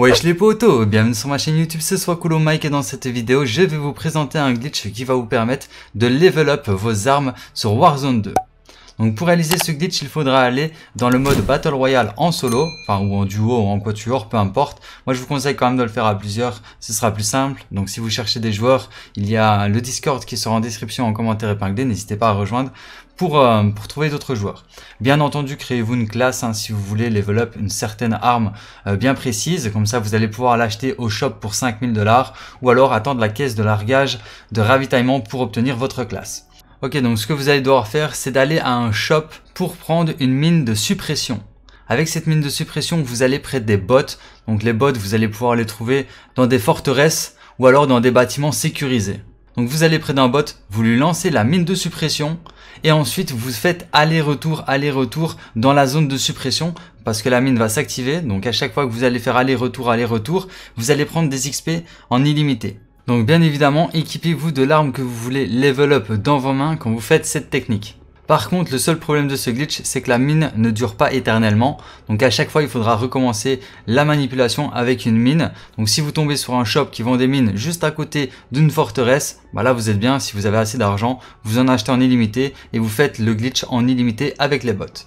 Wesh les potos, bienvenue sur ma chaîne YouTube, ce soit Coolo Mike et dans cette vidéo je vais vous présenter un glitch qui va vous permettre de level up vos armes sur Warzone 2. Donc pour réaliser ce glitch, il faudra aller dans le mode Battle Royale en solo, enfin ou en duo ou en quatuor, peu importe. Moi je vous conseille quand même de le faire à plusieurs, ce sera plus simple. Donc si vous cherchez des joueurs, il y a le Discord qui sera en description, en commentaire épinglé, n'hésitez pas à rejoindre pour, euh, pour trouver d'autres joueurs. Bien entendu, créez-vous une classe hein, si vous voulez level up une certaine arme euh, bien précise, comme ça vous allez pouvoir l'acheter au shop pour 5000 dollars ou alors attendre la caisse de largage de ravitaillement pour obtenir votre classe. Ok, donc ce que vous allez devoir faire, c'est d'aller à un shop pour prendre une mine de suppression. Avec cette mine de suppression, vous allez près des bots. Donc les bots, vous allez pouvoir les trouver dans des forteresses ou alors dans des bâtiments sécurisés. Donc vous allez près d'un bot, vous lui lancez la mine de suppression et ensuite vous faites aller-retour, aller-retour dans la zone de suppression parce que la mine va s'activer. Donc à chaque fois que vous allez faire aller-retour, aller-retour, vous allez prendre des XP en illimité. Donc bien évidemment, équipez-vous de l'arme que vous voulez level up dans vos mains quand vous faites cette technique. Par contre, le seul problème de ce glitch, c'est que la mine ne dure pas éternellement. Donc à chaque fois, il faudra recommencer la manipulation avec une mine. Donc si vous tombez sur un shop qui vend des mines juste à côté d'une forteresse, bah là vous êtes bien, si vous avez assez d'argent, vous en achetez en illimité et vous faites le glitch en illimité avec les bottes.